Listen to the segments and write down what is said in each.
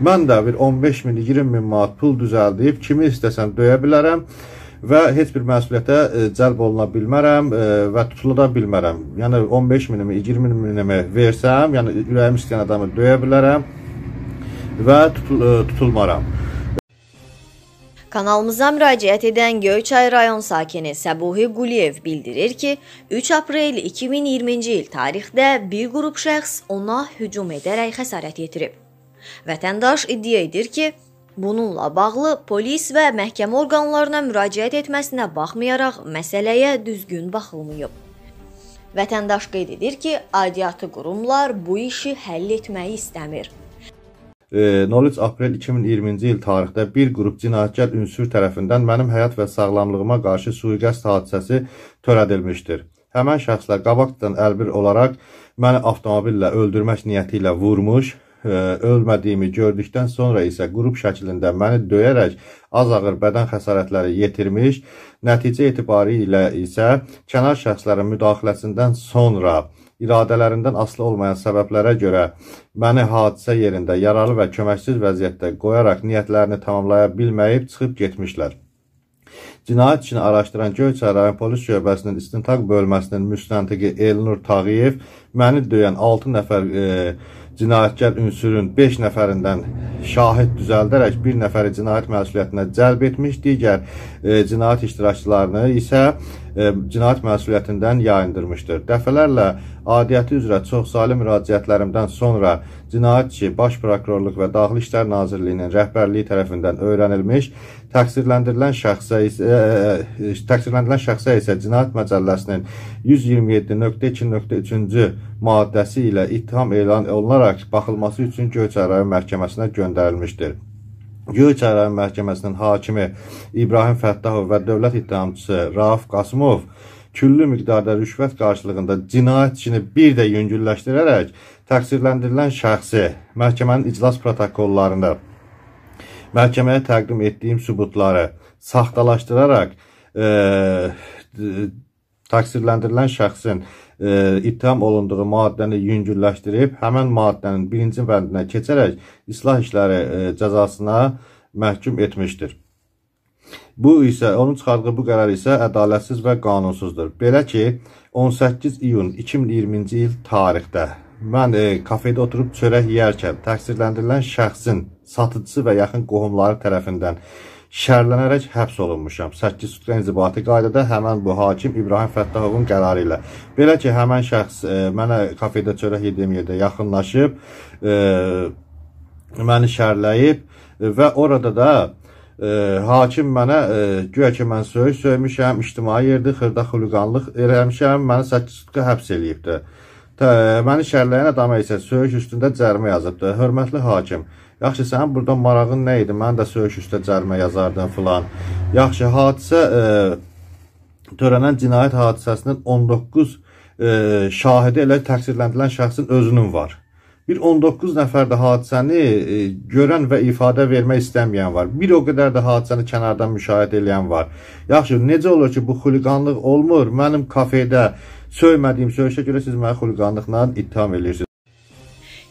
Mən də bir 15 min, 20 min manat pul düzəldib kimi istəsəm döyə bilərəm və heç bir məsuliyyətə e, cəlb oluna bilmərəm e, və tutula da bilmərəm. Yəni 15 minimi, 20 minimi versəm, yəni ürəyim istəyən adamı döyə bilərəm və tutul e, tutulmaram. Kanalımıza müraciət edən Göyçay rayon sakini Səbuhi Quliyev bildirir ki, 3 aprel 2020-ci il tarixdə bir qrup şəxs ona hücum edərək xəsarət yetirib. Vətəndaş iddia edir ki, bununla bağlı polis və məhkəmə orqanlarına müraciət etməsinə baxmayaraq məsələyə düzgün baxılmayıb. Vətəndaş qeyd edir ki, aidiyyatı qurumlar bu işi həll etməyi istəmir. 13 e, aprel 2020-ci il tarixdə bir qrup cinayətkar ünsür tərəfindən mənim həyat və sağlamlığıma qarşı sui-qəsd hadisəsi törədilmişdir. Həmən şəxslər qabaqdan əlbir olaraq məni avtomobillə öldürmək niyyəti ilə vurmuş, ölmədiyimi gördükdən sonra isə qrup şəklində məni döyərək az ağır bədən xəsarətləri yetirmiş, nəticə etibarı ilə isə kənar şəxslərin müdaxiləsindən sonra iradələrindən aslı olmayan səbəblərə görə məni hadisə yerində yaralı və köməksiz vəziyyətdə qoyaraq niyyətlərini tamamlaya bilməyib çıxıb getmişlər. Cinayət işini araşdıran Göyçay rayon polis şöbəsinin istintaq bölməsinin müstəntiqi Elnur Tağıyev məni döyən 6 nəfər e, cinayətkar ünsürün 5 nəfərindən şahid düzəldərək bir nəfəri cinayət məsuliyyətinə cəlb etmiş, digər e, cinayət iştirakçılarını isə e, cinayət məsuliyyətindən yayındırmışdır. Dəfələrlə Adiyyəti üzrə çox saylı müraciətlərimdən sonra cinayət ki, Baş Prokurorluq və Daxili İşlər Nazirliyinin rəhbərliyi tərəfindən öyrənilmiş, təqsirləndirilən şəxsə isə, ə, e, e, e, təqsirləndirilən şəxsə isə cinayət məcəlləsinin 127.2.3-cü maddəsi ilə ittiham elan olunaraq baxılması üçün Göyçay rayon məhkəməsinə göndərilmişdir. Göyçay rayon məhkəməsinin hakimi İbrahim Fəttahov və dövlət ittihamçısı Rauf Qasımov küllü miqdarda rüşvət qarşılığında cinayət işini bir də yüngülləşdirərək təqsirləndirilən şəxsi məhkəmənin iclas protokollarında məhkəməyə təqdim etdiyim sübutları saxtalaşdıraraq e, təqsirləndirilən şəxsin e, ittiham olunduğu maddəni yüngülləşdirib, həmən maddənin birinci vəndinə keçərək islah işləri e, cəzasına məhkum etmişdir. Bu isə, onun çıxardığı bu qərar isə ədalətsiz və qanunsuzdur. Belə ki, 18 iyun 2020-ci il tarixdə mən e, kafedə oturub çörək yeyərkən təqsirləndirilən şəxsin satıcısı və yaxın qohumları tərəfindən şərlənərək həbs olunmuşam. 8 sutka inzibati qaydada həmən bu hakim İbrahim Fəttahovun qərarı ilə. Belə ki, həmən şəxs e, mənə kafedə çörək yediyim yerdə yaxınlaşıb, e, məni şərləyib e, və orada da e, hakim mənə e, güya ki mən söyüş söymüşəm, ictimai yerdə xırda xuluqanlıq eləmişəm, məni 8 sutqa həbs eləyibdi. Tə, e, məni şərləyən adama isə söyüş üstündə cərimə yazıbdı. Hörmətli hakim, yaxşı sənin burada marağın nə idi? Mən də söyüş üstə cərimə yazardım filan. Yaxşı, hadisə e, törənən cinayət hadisəsinin 19 e, şahidi elə təqsirləndirilən şəxsin özünün var bir 19 nəfər də hadisəni e, görən və ifadə vermək istəməyən var. Bir o qədər də hadisəni kənardan müşahidə edən var. Yaxşı, necə olur ki, bu xuliqanlıq olmur? Mənim kafedə söymədiyim söyüşə görə siz məni xuliqanlıqla ittiham edirsiniz.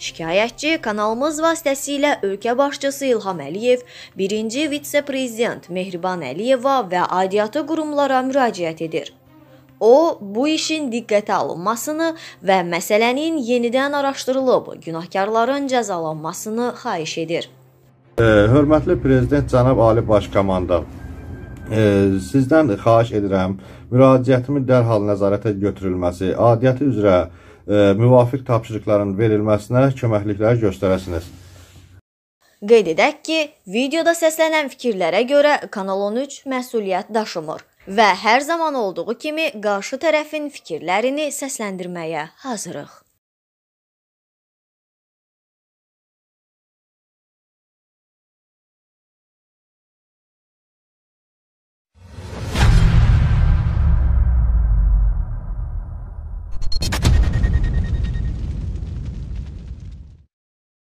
Şikayətçi kanalımız vasitəsilə ölkə başçısı İlham Əliyev, 1-ci vitse-prezident Mehriban Əliyeva və aidiyyatı qurumlara müraciət edir. O bu işin diqqətə alınmasını və məsələnin yenidən araşdırılıb günahkarların cəzalanmasını xahiş edir. Hörmətli prezident cənab Ali Baş komandan Ə, e, sizdən xahiş edirəm, müraciətimin dərhal nəzarətə götürülməsi, adiyyəti üzrə ə, e, müvafiq tapşırıqların verilməsinə köməkliklər göstərəsiniz. Qeyd edək ki, videoda səslənən fikirlərə görə Kanal 13 məsuliyyət daşımır və hər zaman olduğu kimi qarşı tərəfin fikirlərini səsləndirməyə hazırıq.